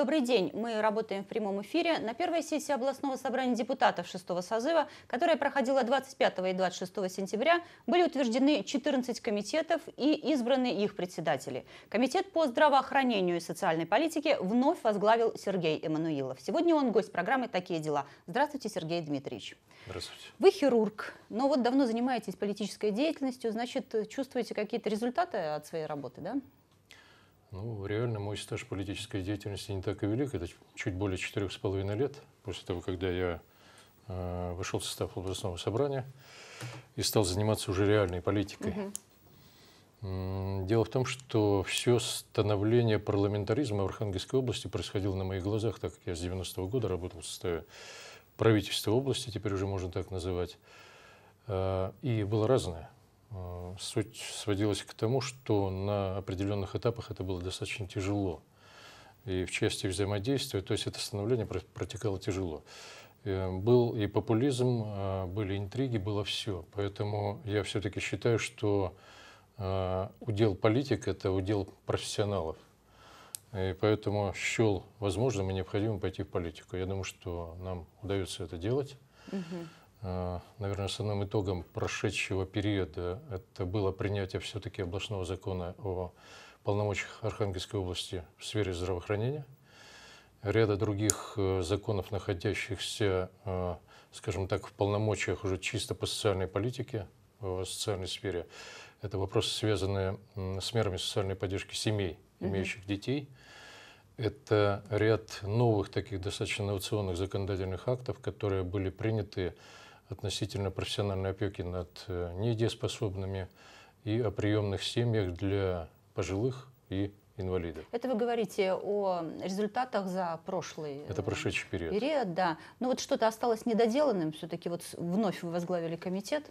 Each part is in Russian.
Добрый день. Мы работаем в прямом эфире на первой сессии областного собрания депутатов 6 созыва, которая проходила 25 и 26 сентября, были утверждены 14 комитетов и избраны их председатели. Комитет по здравоохранению и социальной политике вновь возглавил Сергей Эммануилов. Сегодня он гость программы «Такие дела». Здравствуйте, Сергей Дмитриевич. Здравствуйте. Вы хирург, но вот давно занимаетесь политической деятельностью, значит, чувствуете какие-то результаты от своей работы, да? Ну, реально мой стаж политической деятельности не так и велик. Это чуть более четырех с половиной лет после того, когда я э, вышел в состав областного собрания и стал заниматься уже реальной политикой. Угу. Дело в том, что все становление парламентаризма в Архангельской области происходило на моих глазах, так как я с 90-го года работал в составе правительства области, теперь уже можно так называть, э, и было разное. Э, суть сводилась к тому, что на определенных этапах это было достаточно тяжело. И в части взаимодействия, то есть это становление протекало тяжело. Э, был и популизм, э, были интриги, было все. Поэтому я все-таки считаю, что удел политик – это удел профессионалов. И поэтому счел возможным и необходимым пойти в политику. Я думаю, что нам удается это делать. Угу. Э, наверное, основным итогом прошедшего периода это было принятие все-таки областного закона о полномочиях Архангельской области в сфере здравоохранения, ряда других э, законов, находящихся, э, скажем так, в полномочиях уже чисто по социальной политике, в социальной сфере. Это вопросы, связанные с мерами социальной поддержки семей, имеющих mm-hmm. детей. Это ряд новых таких достаточно инновационных законодательных актов, которые были приняты относительно профессиональной опеки над э, недееспособными и о приемных семьях для пожилых и инвалидов. Это вы говорите о результатах за прошлый э, Это прошедший период. период да. Но ну вот что-то осталось недоделанным, все-таки вот вновь вы возглавили комитет.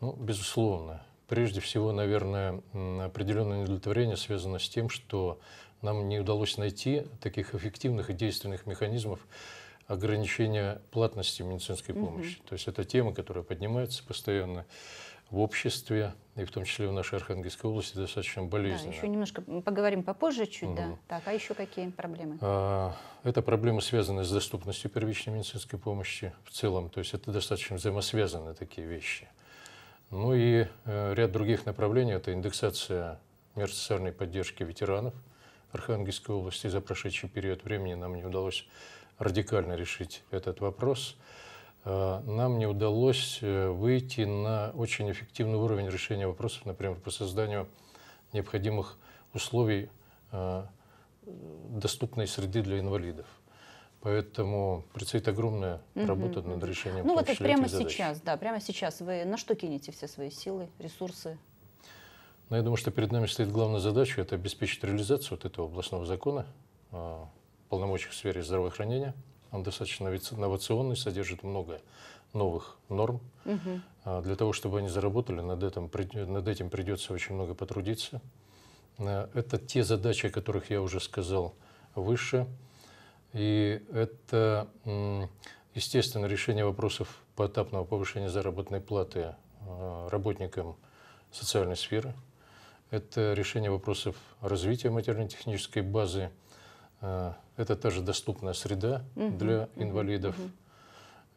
Ну, безусловно. Прежде всего, наверное, определенное удовлетворение связано с тем, что нам не удалось найти таких эффективных и действенных механизмов, ограничение платности медицинской помощи. Угу. То есть это тема, которая поднимается постоянно в обществе, и в том числе в нашей Архангельской области, достаточно болезненно. Да, еще немножко поговорим попозже чуть, угу. да. Так, а еще какие проблемы? А, это проблемы, связанные с доступностью первичной медицинской помощи в целом. То есть это достаточно взаимосвязанные такие вещи. Ну и э, ряд других направлений – это индексация мер социальной поддержки ветеранов Архангельской области. За прошедший период времени нам не удалось радикально решить этот вопрос, э, нам не удалось э, выйти на очень эффективный уровень решения вопросов, например, по созданию необходимых условий э, доступной среды для инвалидов. Поэтому предстоит огромная угу. работа над решением. Ну вот это прямо сейчас, да, прямо сейчас. Вы на что кинете все свои силы, ресурсы? Ну, я думаю, что перед нами стоит главная задача – это обеспечить реализацию вот этого областного закона, а, полномочий в сфере здравоохранения. Он достаточно инновационный, содержит много новых норм. Угу. Для того, чтобы они заработали, над этим, над этим придется очень много потрудиться. Э, это те задачи, о которых я уже сказал выше. И это, естественно, решение вопросов поэтапного повышения заработной платы э, работникам социальной сферы. Это решение вопросов развития материально-технической базы э, это та же доступная среда угу, для инвалидов. Угу.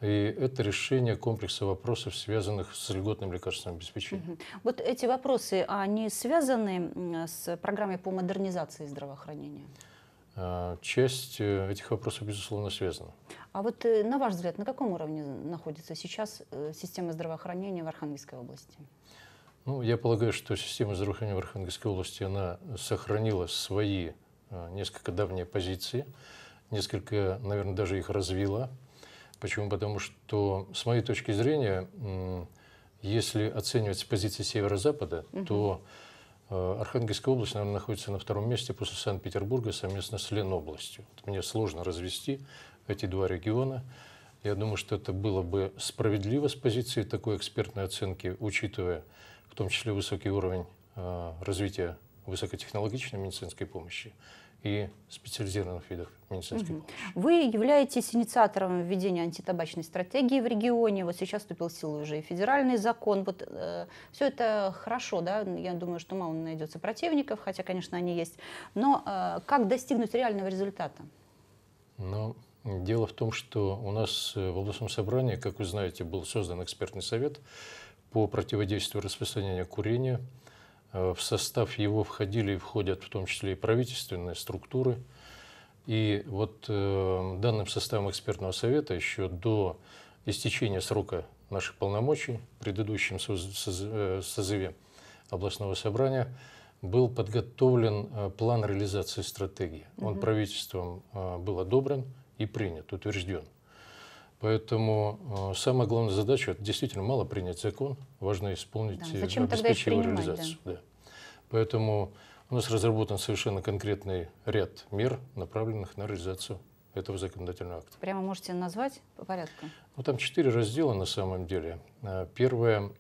И это решение комплекса вопросов, связанных с льготным лекарственным обеспечением. Угу. Вот эти вопросы, они связаны с программой по модернизации здравоохранения? А, часть э, этих вопросов, безусловно, связана. А вот э, на ваш взгляд, на каком уровне находится сейчас э, система здравоохранения в Архангельской области? Ну, я полагаю, что система здравоохранения в Архангельской области, она сохранила свои Э, несколько давние позиции, несколько, наверное, даже их развила. Почему? Потому что, с моей точки зрения, если оценивать с позиции северо-запада, угу. то э, Архангельская область, наверное, находится на втором месте после Санкт-Петербурга совместно с Ленобластью. Вот мне сложно развести эти два региона. Я думаю, что это было бы справедливо с позиции такой экспертной оценки, учитывая в том числе высокий уровень э, развития высокотехнологичной медицинской помощи, и специализированных видов медицинской угу. помощи. Вы являетесь инициатором введения антитабачной стратегии в регионе. Вот сейчас вступил в силу уже и федеральный закон. Вот э, все это хорошо, да? Я думаю, что мало найдется противников, хотя, конечно, они есть. Но э, как достигнуть реального результата? Ну, дело в том, что у нас э, в областном собрании, как вы знаете, был создан экспертный совет по противодействию распространению курения – Э, в состав его входили и входят в том числе и правительственные структуры. И вот э, данным составом экспертного совета еще до истечения срока наших полномочий в предыдущем э, созыве областного собрания был подготовлен план реализации стратегии. Он правительством был одобрен и принят, утвержден. Поэтому э, самая главная задача действительно мало принять закон, важно исполнить, да. Э, Зачем обеспечить его реализацию. Да? Да. Поэтому у нас разработан совершенно конкретный ряд мер, направленных на реализацию этого законодательного акта. Прямо можете назвать по порядку? Ну, там четыре раздела на самом деле. Э, первое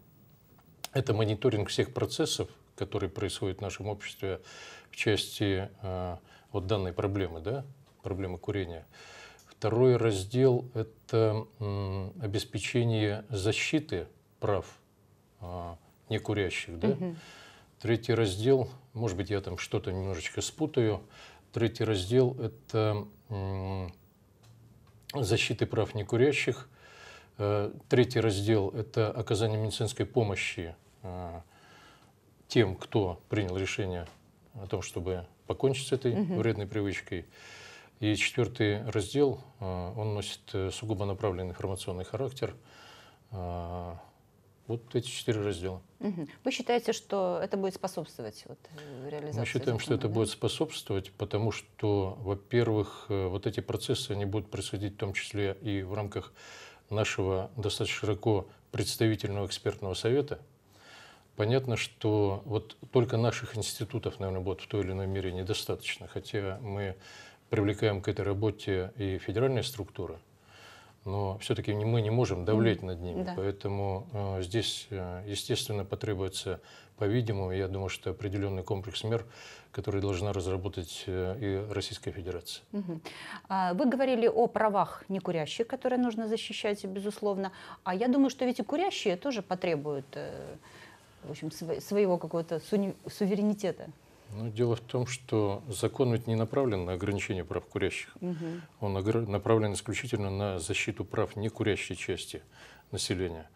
– это мониторинг всех процессов, которые происходят в нашем обществе в части э, вот данной проблемы, да, проблемы курения. Второй раздел – это обеспечение защиты прав а, некурящих. Да? Угу. Третий раздел, может быть, я там что-то немножечко спутаю. Третий раздел – это защиты прав некурящих. Э, третий раздел – это оказание медицинской помощи а, тем, кто принял решение о том, чтобы покончить с этой угу. вредной привычкой. И четвертый раздел, э, он носит э, сугубо направленный информационный характер. Э, вот эти четыре раздела. Вы считаете, что это будет способствовать вот, реализации? Мы считаем, что это будет способствовать, потому что, во-первых, вот эти процессы, они будут происходить в том числе и в рамках нашего достаточно широко представительного экспертного совета. Понятно, что вот только наших институтов, наверное, будет в той или иной мере недостаточно, хотя мы привлекаем к этой работе и федеральные структуры, но все-таки мы не можем давлеть над ними. Да. Поэтому э, здесь, э, естественно, потребуется, по-видимому, я думаю, что определенный комплекс мер, который должна разработать э, и Российская Федерация. Угу. Вы говорили о правах некурящих, которые нужно защищать, безусловно. А я думаю, что ведь и курящие тоже потребуют э, в общем, своего какого-то суверенитета. Ну, дело в том, что закон ведь не направлен на ограничение прав курящих. Угу. Он направлен исключительно на защиту прав некурящей части населения.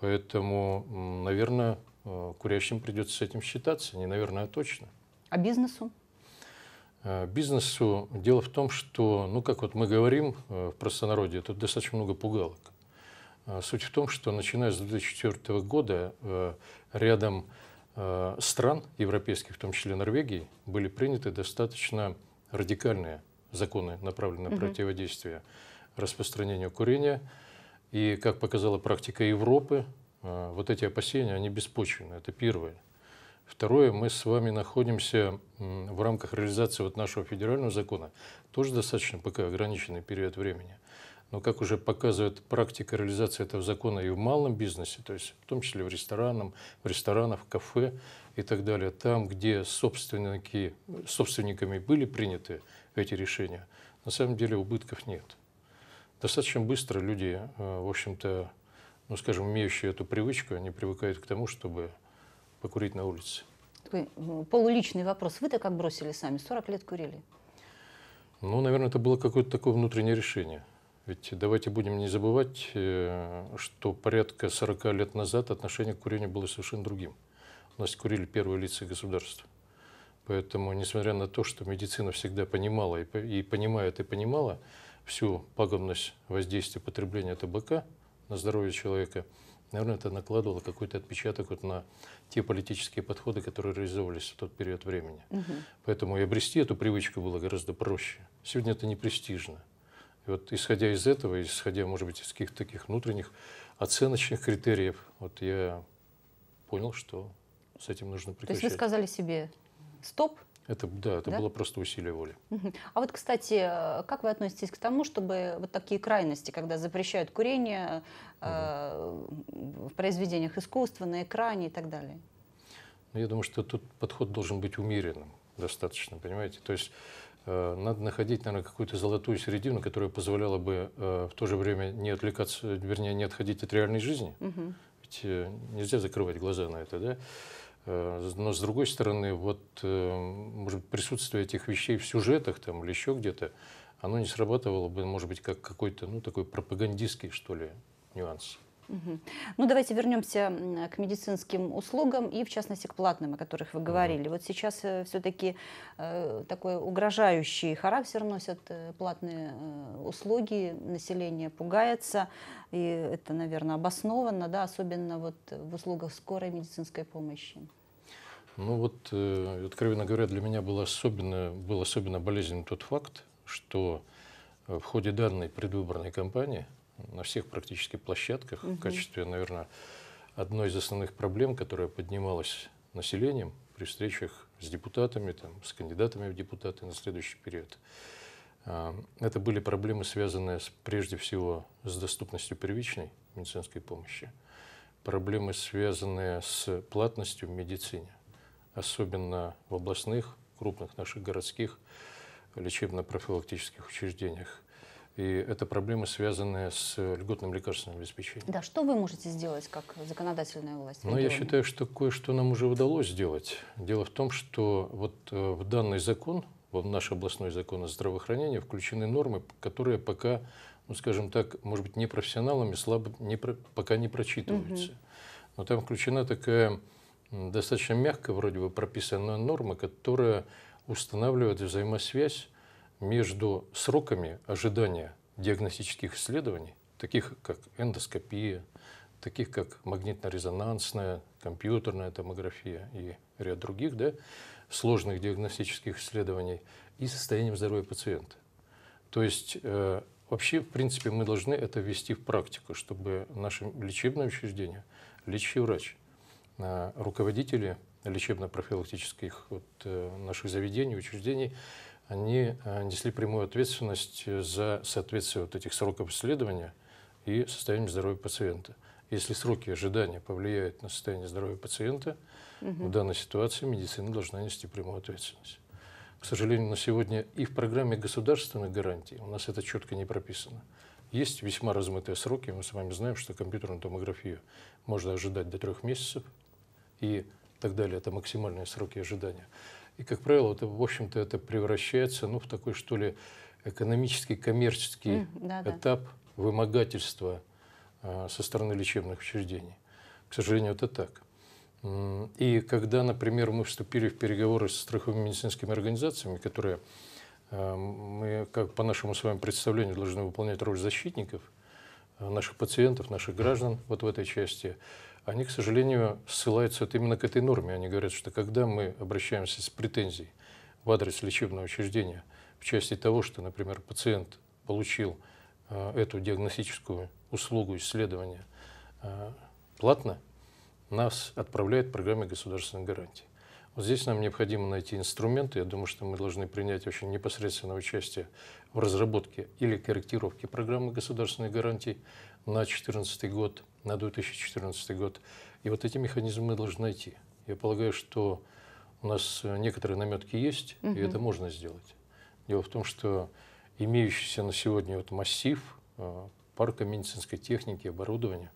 Поэтому, наверное, э, курящим придется с этим считаться. Не, наверное, а точно. А бизнесу? Э, бизнесу дело в том, что, ну, как вот мы говорим э, в простонародье, тут достаточно много пугалок. Суть в том, что начиная с 2004 года рядом Э, стран, европейских, в том числе Норвегии, были приняты достаточно радикальные законы, направленные на противодействие распространению курения. И, как показала практика Европы, э, вот эти опасения, они беспочвены. Это первое. Второе, мы с вами находимся в рамках реализации вот нашего федерального закона, тоже достаточно пока ограниченный период времени. Но, как уже показывает практика реализации этого закона и в малом бизнесе, то есть в том числе в ресторанах, в ресторанах, в кафе и так далее, там, где собственники, собственниками были приняты эти решения, на самом деле убытков нет. Достаточно быстро люди, э, в общем-то, ну, скажем, имеющие эту привычку, они привыкают к тому, чтобы покурить на улице. Такой ну, полуличный вопрос. Вы-то как бросили сами? 40 лет курили? Ну, наверное, это было какое-то такое внутреннее решение – ведь давайте будем не забывать, э, что порядка 40 лет назад отношение к курению было совершенно другим. У нас курили первые лица государства. Поэтому, несмотря на то, что медицина всегда понимала и, понимает и понимала всю пагубность воздействия потребления табака на здоровье человека, наверное, это накладывало какой-то отпечаток вот на те политические подходы, которые реализовывались в тот период времени. Угу. Поэтому и обрести эту привычку было гораздо проще. Сегодня это не престижно. И вот исходя из этого, исходя, может быть, из каких-то таких внутренних оценочных критериев, вот я понял, что с этим нужно прекращать. То есть вы сказали себе «стоп», это, да, это да? было просто усилие воли. А вот, кстати, э, как вы относитесь к тому, чтобы вот такие крайности, когда запрещают курение угу. э, в произведениях искусства, на экране и так далее? Ну, я думаю, что тут подход должен быть умеренным достаточно, понимаете? То есть Э, надо находить, наверное, какую-то золотую середину, которая позволяла бы э, в то же время не отвлекаться, вернее, не отходить от реальной жизни. Угу. Ведь э, нельзя закрывать глаза на это, да? Но с другой стороны, вот, может быть, присутствие этих вещей в сюжетах там или еще где-то, оно не срабатывало бы, может быть, как какой-то, ну, такой пропагандистский, что ли, нюанс. Ну, давайте вернемся к медицинским услугам и, в частности, к платным, о которых вы говорили. Вот сейчас э, все-таки э, такой угрожающий характер носят э, платные услуги, население пугается, и это, наверное, обоснованно, да, особенно вот в услугах скорой медицинской помощи. Ну вот, откровенно говоря, для меня был особенно, был особенно болезнен тот факт, что в ходе данной предвыборной кампании – на всех практически площадках угу. в качестве, наверное, одной из основных проблем, которая поднималась населением при встречах с депутатами, там, с кандидатами в депутаты на следующий период. А, это были проблемы, связанные с, прежде всего с доступностью первичной медицинской помощи, проблемы, связанные с платностью в медицине, особенно в областных, крупных наших городских лечебно-профилактических учреждениях. И это проблемы, связанные с э, льготным лекарственным обеспечением. Да, что вы можете сделать как законодательная власть? Ну, я считаю, что кое-что нам уже удалось сделать. Дело в том, что вот э, в данный закон, в наш областной закон о здравоохранении включены нормы, которые пока, ну, скажем так, может быть, непрофессионалами слабо не про, пока не прочитываются. Угу. Но там включена такая достаточно мягкая вроде бы прописанная норма, которая устанавливает взаимосвязь между сроками ожидания диагностических исследований, таких как эндоскопия, таких как магнитно-резонансная, компьютерная томография и ряд других да, сложных диагностических исследований, и состоянием здоровья пациента. То есть э, вообще, в принципе, мы должны это ввести в практику, чтобы наши лечебные учреждения, лечащий врач, э, руководители лечебно-профилактических вот, э, наших заведений, учреждений они э, несли прямую ответственность за соответствие вот этих сроков исследования и состоянию здоровья пациента. Если сроки ожидания повлияют на состояние здоровья пациента, угу. в данной ситуации медицина должна нести прямую ответственность. К сожалению, на сегодня и в программе государственных гарантий у нас это четко не прописано. Есть весьма размытые сроки. Мы с вами знаем, что компьютерную томографию можно ожидать до трех месяцев и так далее. Это максимальные сроки ожидания. И, как правило, это, в общем-то, это превращается ну, в такой, что ли, экономический, коммерческий mm, да, этап да. вымогательства э, со стороны лечебных учреждений. К сожалению, это так. И когда, например, мы вступили в переговоры с страховыми медицинскими организациями, которые э, мы, как по нашему с вами представлению, должны выполнять роль защитников а, наших пациентов, наших граждан вот в этой части, они, к сожалению, ссылаются вот именно к этой норме. Они говорят, что когда мы обращаемся с претензией в адрес лечебного учреждения в части того, что, например, пациент получил э, эту диагностическую услугу исследования э, платно, нас отправляет программе государственных гарантий. Вот здесь нам необходимо найти инструменты. Я думаю, что мы должны принять очень непосредственное участие в разработке или корректировке программы государственных гарантий на 2014 год – на 2014 год. И вот эти механизмы мы должны найти. Я полагаю, что у нас э, некоторые наметки есть, угу. и это можно сделать. Дело в том, что имеющийся на сегодня вот массив э, парка медицинской техники, оборудования,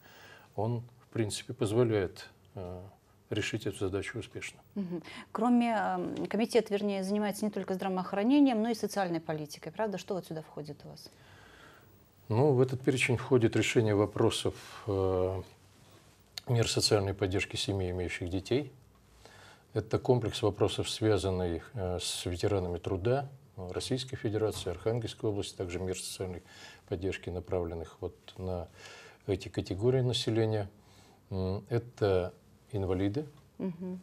он, в принципе, позволяет э, решить эту задачу успешно. Угу. Кроме, эм, комитет, вернее, занимается не только здравоохранением, но и социальной политикой, правда? Что вот сюда входит у вас? Ну, в этот перечень входит решение вопросов э, мер социальной поддержки семей, имеющих детей. Это комплекс вопросов, связанных э, с ветеранами труда Российской Федерации, Архангельской области, также мер социальной поддержки, направленных вот на эти категории населения. Это инвалиды, угу.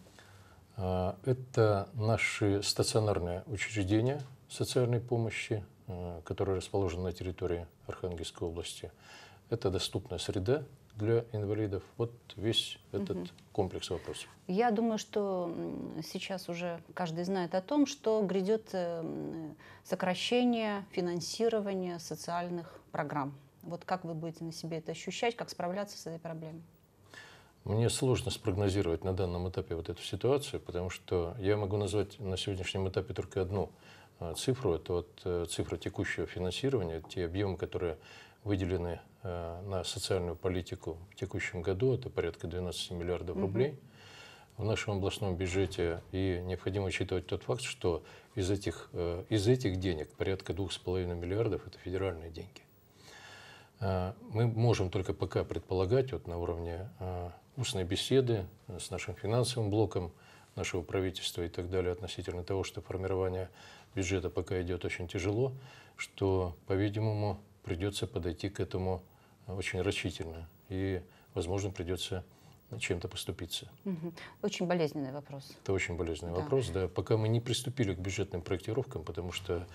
это наши стационарные учреждения социальной помощи, Э, который расположен на территории Архангельской области. Это доступная среда для инвалидов. Вот весь этот угу. комплекс вопросов. Я думаю, что сейчас уже каждый знает о том, что грядет э, сокращение финансирования социальных программ. Вот как вы будете на себе это ощущать, как справляться с этой проблемой? Мне сложно спрогнозировать на данном этапе вот эту ситуацию, потому что я могу назвать на сегодняшнем этапе только одну Э, цифру, это вот э, цифра текущего финансирования, те объемы, которые выделены э, на социальную политику в текущем году, это порядка 12 миллиардов рублей угу. в нашем областном бюджете. И необходимо учитывать тот факт, что из этих, из этих денег порядка 2,5 миллиардов это федеральные деньги. Мы можем только пока предполагать вот на уровне устной беседы с нашим финансовым блоком, нашего правительства и так далее относительно того, что формирование бюджета пока идет очень тяжело, что, по-видимому, придется подойти к этому э, очень рачительно. И, возможно, придется чем-то поступиться. Очень болезненный вопрос. Это очень болезненный да. вопрос, да. Пока мы не приступили к бюджетным проектировкам, потому что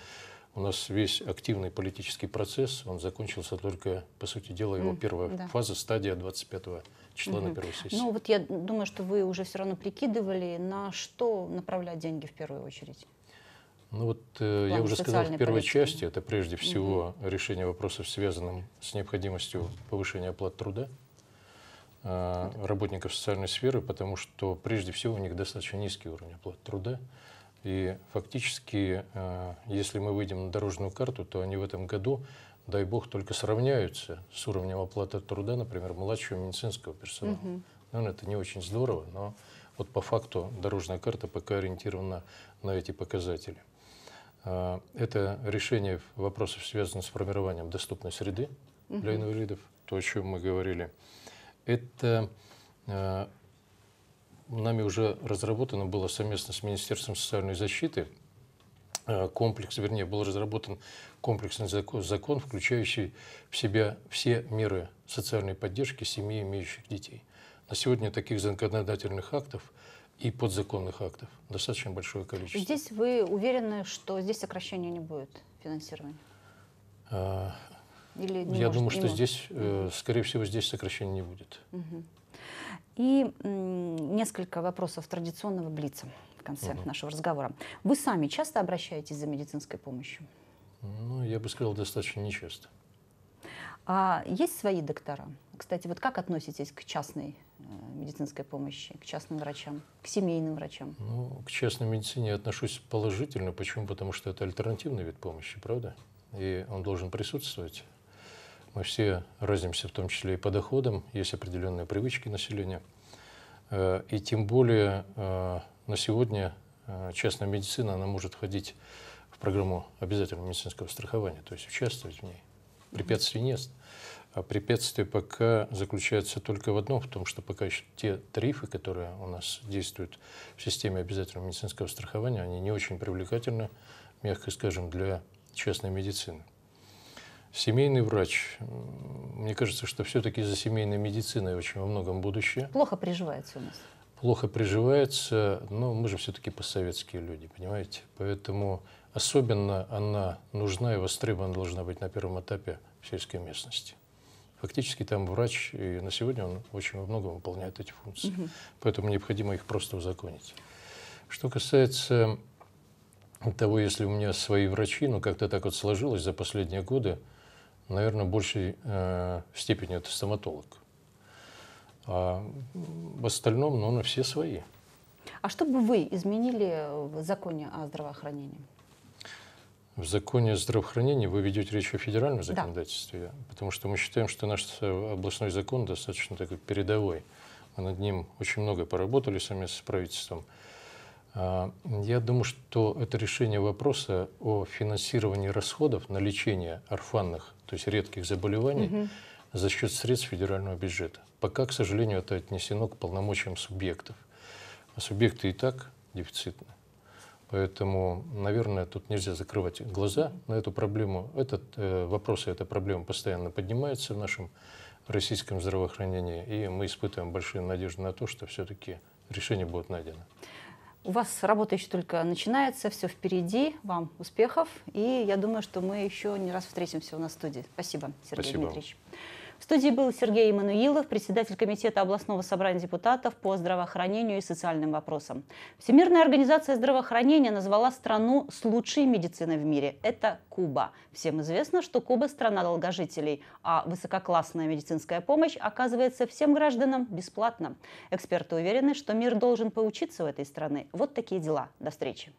у нас весь активный политический процесс, он закончился только, по сути дела, его первая да. фаза, стадия 25 числа mm на первой сессии. Ну вот я думаю, что вы уже все равно прикидывали, на что направлять деньги в первую очередь. Ну вот э, я уже сказал в первой части, это прежде всего угу. решение вопросов, связанных с необходимостью повышения оплат труда э, работников социальной сферы, потому что прежде всего у них достаточно низкий уровень оплат труда. И фактически, э, если мы выйдем на дорожную карту, то они в этом году, дай бог, только сравняются с уровнем оплаты труда, например, младшего медицинского персонала. Угу. Наверное, это не очень здорово, но вот по факту дорожная карта пока ориентирована на эти показатели. А, это решение вопросов, связанных с формированием доступной среды для инвалидов, то, о чем мы говорили. Это а, нами уже разработано было совместно с Министерством социальной защиты а, комплекс, вернее, был разработан комплексный закон, закон, включающий в себя все меры социальной поддержки семьи, имеющих детей. На сегодня таких законодательных актов и подзаконных актов. Достаточно большое количество. Здесь вы уверены, что здесь сокращения не будет финансирования? А, Или не Я может, думаю, что может? здесь, э, скорее всего, здесь сокращения не будет. Угу. И несколько вопросов традиционного блица в конце угу. нашего разговора. Вы сами часто обращаетесь за медицинской помощью? Ну, я бы сказал, достаточно нечасто. А есть свои доктора? Кстати, вот как относитесь к частной Э, медицинской помощи, к частным врачам, к семейным врачам? Ну, к частной медицине я отношусь положительно. Почему? Потому что это альтернативный вид помощи, правда? И он должен присутствовать. Мы все разнимся, в том числе и по доходам, есть определенные привычки населения. Э, и тем более э, на сегодня частная медицина, она может входить в программу обязательного медицинского страхования, то есть участвовать в ней. Препятствий нет. А препятствие пока заключается только в одном, в том, что пока еще те тарифы, которые у нас действуют в системе обязательного медицинского страхования, они не очень привлекательны, мягко скажем, для частной медицины. Семейный врач. Мне кажется, что все-таки за семейной медициной очень во многом будущее. Плохо приживается у нас. Плохо приживается, но мы же все-таки постсоветские люди, понимаете? Поэтому особенно она нужна и востребована должна быть на первом этапе в сельской местности. Фактически там врач, и на сегодня он очень во многом выполняет эти функции. Угу. Поэтому необходимо их просто узаконить. Что касается того, если у меня свои врачи, ну как-то так вот сложилось за последние годы, наверное, в большей э, степени это стоматолог. А в остальном, ну, на все свои. А что бы вы изменили в законе о здравоохранении? в законе о здравоохранении вы ведете речь о федеральном законодательстве, да. потому что мы считаем, что наш э, областной закон достаточно такой передовой. Мы над ним очень много поработали совместно с правительством. А, я думаю, что это решение вопроса о финансировании расходов на лечение орфанных, то есть редких заболеваний, угу. за счет средств федерального бюджета. Пока, к сожалению, это отнесено к полномочиям субъектов. А субъекты и так дефицитны. Поэтому, наверное, тут нельзя закрывать глаза на эту проблему. Этот э, вопрос и эта проблема постоянно поднимается в нашем российском здравоохранении, и мы испытываем большие надежды на то, что все-таки решение будет найдено. У вас работа еще только начинается, все впереди, вам успехов, и я думаю, что мы еще не раз встретимся у нас в студии. Спасибо, Сергей Спасибо. Дмитриевич. В студии был Сергей Иммануилов, председатель Комитета областного собрания депутатов по здравоохранению и социальным вопросам. Всемирная организация здравоохранения назвала страну с лучшей медициной в мире. Это Куба. Всем известно, что Куба – страна долгожителей, а высококлассная медицинская помощь оказывается всем гражданам бесплатно. Эксперты уверены, что мир должен поучиться у этой страны. Вот такие дела. До встречи.